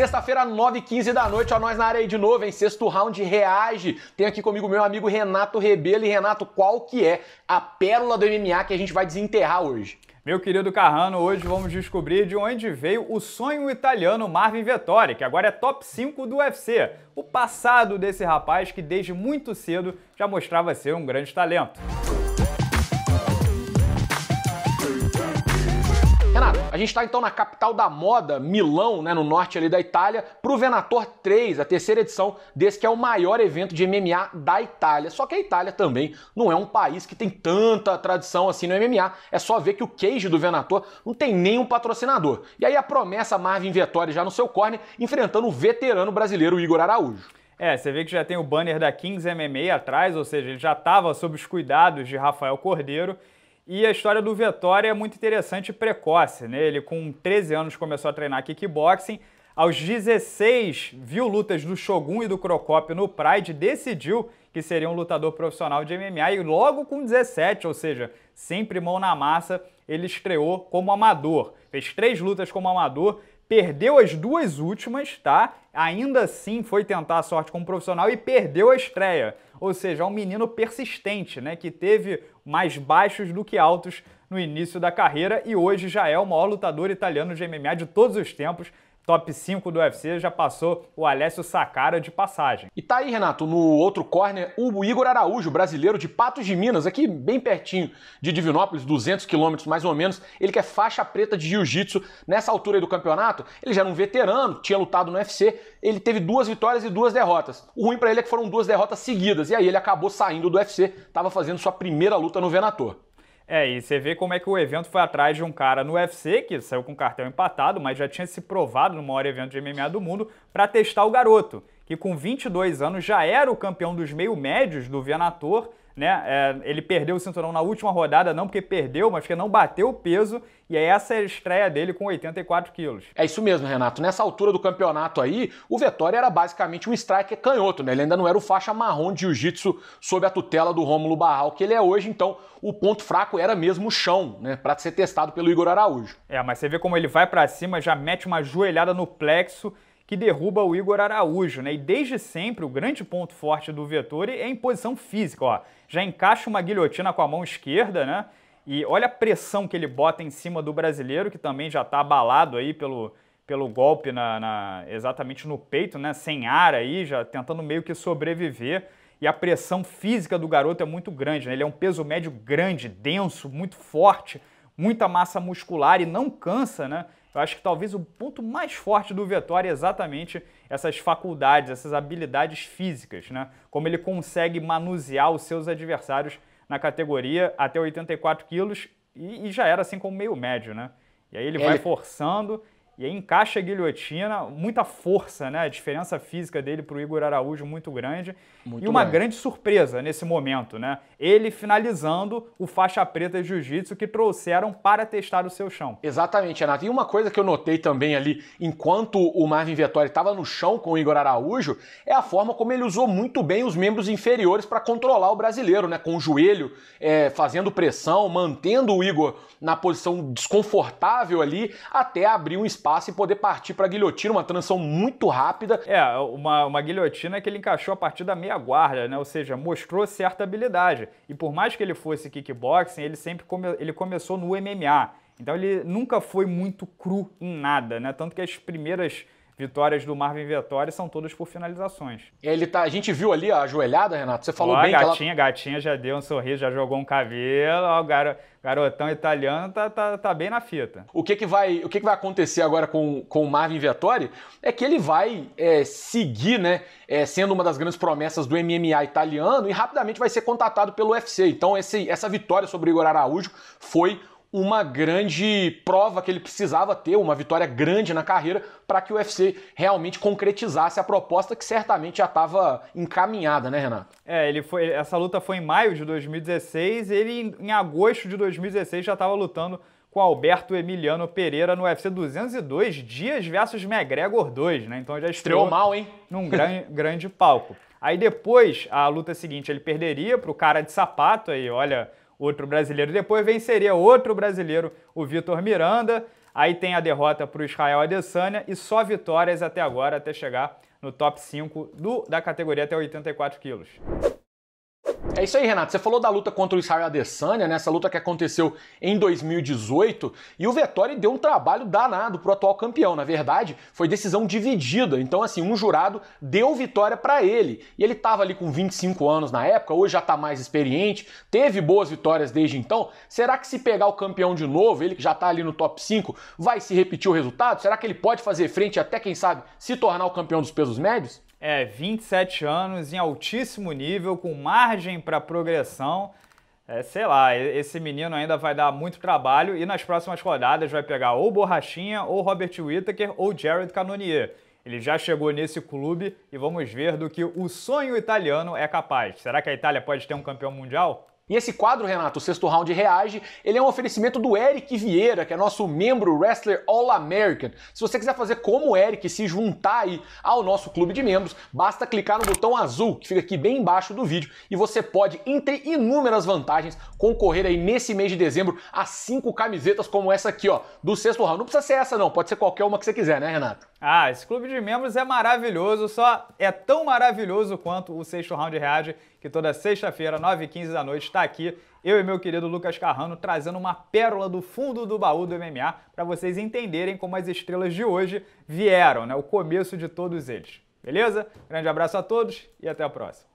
Sexta-feira, 9h15 da noite, ó, nós na área aí de novo, hein? Sexto round reage. Tem aqui comigo meu amigo Renato Rebelo. E Renato, qual que é a pérola do MMA que a gente vai desenterrar hoje? Meu querido Carrano, hoje vamos descobrir de onde veio o sonho italiano Marvin Vettori, que agora é top 5 do UFC. O passado desse rapaz que desde muito cedo já mostrava ser um grande talento. Renato, a gente está então na capital da moda, Milão, né, no norte ali da Itália, para o Venator 3, a terceira edição desse que é o maior evento de MMA da Itália. Só que a Itália também não é um país que tem tanta tradição assim no MMA. É só ver que o queijo do Venator não tem nenhum patrocinador. E aí a promessa Marvin Vettori já no seu corner, enfrentando o veterano brasileiro Igor Araújo. É, você vê que já tem o banner da Kings MMA atrás, ou seja, ele já estava sob os cuidados de Rafael Cordeiro. E a história do Vettori é muito interessante e precoce, né? Ele com 13 anos começou a treinar kickboxing, aos 16 viu lutas do Shogun e do Crocop no Pride, decidiu que seria um lutador profissional de MMA e logo com 17, ou seja, sempre mão na massa, ele estreou como amador. Fez três lutas como amador, perdeu as duas últimas, tá? Ainda assim foi tentar a sorte como profissional e perdeu a estreia ou seja, um menino persistente, né, que teve mais baixos do que altos no início da carreira e hoje já é o maior lutador italiano de MMA de todos os tempos top 5 do UFC, já passou o Alessio Sacara de passagem. E tá aí, Renato, no outro corner, o Igor Araújo, brasileiro de Patos de Minas, aqui bem pertinho de Divinópolis, 200 quilômetros mais ou menos. Ele que é faixa preta de jiu-jitsu nessa altura do campeonato. Ele já era um veterano, tinha lutado no UFC, ele teve duas vitórias e duas derrotas. O ruim para ele é que foram duas derrotas seguidas, e aí ele acabou saindo do UFC, estava fazendo sua primeira luta no Venator. É, e você vê como é que o evento foi atrás de um cara no UFC, que saiu com o cartel empatado, mas já tinha se provado no maior evento de MMA do mundo, para testar o garoto que com 22 anos já era o campeão dos meio-médios do Venator, né? É, ele perdeu o cinturão na última rodada, não porque perdeu, mas porque não bateu o peso, e é essa a estreia dele com 84 quilos. É isso mesmo, Renato. Nessa altura do campeonato aí, o Vettori era basicamente um striker canhoto, né? Ele ainda não era o faixa marrom de jiu-jitsu sob a tutela do Rômulo Barral, que ele é hoje, então o ponto fraco era mesmo o chão, né? Pra ser testado pelo Igor Araújo. É, mas você vê como ele vai para cima, já mete uma joelhada no plexo que derruba o Igor Araújo, né? E desde sempre o grande ponto forte do Vettori é a imposição física, ó. Já encaixa uma guilhotina com a mão esquerda, né? E olha a pressão que ele bota em cima do brasileiro, que também já está abalado aí pelo, pelo golpe na, na, exatamente no peito, né? Sem ar aí, já tentando meio que sobreviver. E a pressão física do garoto é muito grande, né? Ele é um peso médio grande, denso, muito forte, muita massa muscular e não cansa, né? Eu acho que talvez o ponto mais forte do Vettori é exatamente essas faculdades, essas habilidades físicas, né? Como ele consegue manusear os seus adversários na categoria até 84 quilos e, e já era assim como meio médio, né? E aí ele é, vai forçando e aí encaixa a guilhotina, muita força, né? A diferença física dele para o Igor Araújo muito grande. Muito e uma grande. grande surpresa nesse momento, né? Ele finalizando o faixa preta de jiu-jitsu que trouxeram para testar o seu chão. Exatamente, Renato. E uma coisa que eu notei também ali, enquanto o Marvin Vettori estava no chão com o Igor Araújo, é a forma como ele usou muito bem os membros inferiores para controlar o brasileiro, né? Com o joelho é, fazendo pressão, mantendo o Igor na posição desconfortável ali, até abrir um espaço e poder partir para a guilhotina, uma transição muito rápida. É, uma, uma guilhotina é que ele encaixou a partir da meia guarda, né? Ou seja, mostrou certa habilidade. E por mais que ele fosse kickboxing, ele sempre come, ele começou no MMA. Então ele nunca foi muito cru em nada, né? Tanto que as primeiras vitórias do Marvin Vettori são todas por finalizações. Ele tá, a gente viu ali a ajoelhada, Renato? Você falou Ó, bem gatinha, ela... gatinha já deu um sorriso, já jogou um cabelo. Ó, o garo, garotão italiano tá, tá, tá bem na fita. O que que vai, o que que vai acontecer agora com, com o Marvin Vettori é que ele vai é, seguir, né, é, sendo uma das grandes promessas do MMA italiano e rapidamente vai ser contatado pelo UFC. Então esse, essa vitória sobre o Igor Araújo foi uma grande prova que ele precisava ter, uma vitória grande na carreira, para que o UFC realmente concretizasse a proposta que certamente já estava encaminhada, né, Renato? É, ele foi, essa luta foi em maio de 2016, ele em agosto de 2016 já estava lutando com Alberto Emiliano Pereira no UFC 202, Dias versus McGregor 2, né? Então já estreou, estreou mal, hein? Num grande, grande palco. Aí depois, a luta seguinte, ele perderia para o cara de sapato aí, olha, outro brasileiro. Depois venceria outro brasileiro, o Vitor Miranda. Aí tem a derrota para o Israel Adesanya e só vitórias até agora, até chegar no top 5 do, da categoria até 84 quilos. É isso aí, Renato. Você falou da luta contra o Israel Adesanya, né? Essa luta que aconteceu em 2018. E o Vettori deu um trabalho danado pro atual campeão. Na verdade, foi decisão dividida. Então, assim, um jurado deu vitória para ele. E ele tava ali com 25 anos na época, hoje já tá mais experiente, teve boas vitórias desde então. Será que se pegar o campeão de novo, ele que já tá ali no top 5, vai se repetir o resultado? Será que ele pode fazer frente até, quem sabe, se tornar o campeão dos pesos médios? É, 27 anos em altíssimo nível, com margem para progressão. É, sei lá, esse menino ainda vai dar muito trabalho e nas próximas rodadas vai pegar ou Borrachinha, ou Robert Whittaker, ou Jared Cannonier. Ele já chegou nesse clube e vamos ver do que o sonho italiano é capaz. Será que a Itália pode ter um campeão mundial? E esse quadro, Renato, o sexto round reage, ele é um oferecimento do Eric Vieira, que é nosso membro wrestler All-American. Se você quiser fazer como o Eric se juntar aí ao nosso clube de membros, basta clicar no botão azul, que fica aqui bem embaixo do vídeo, e você pode, entre inúmeras vantagens, concorrer aí nesse mês de dezembro a cinco camisetas como essa aqui, ó, do sexto round. Não precisa ser essa, não, pode ser qualquer uma que você quiser, né, Renato? Ah, esse clube de membros é maravilhoso, só é tão maravilhoso quanto o sexto round reage, que toda sexta-feira, 9h15 da noite, está está aqui eu e meu querido Lucas Carrano trazendo uma pérola do fundo do baú do MMA para vocês entenderem como as estrelas de hoje vieram, né? O começo de todos eles. Beleza? Grande abraço a todos e até a próxima.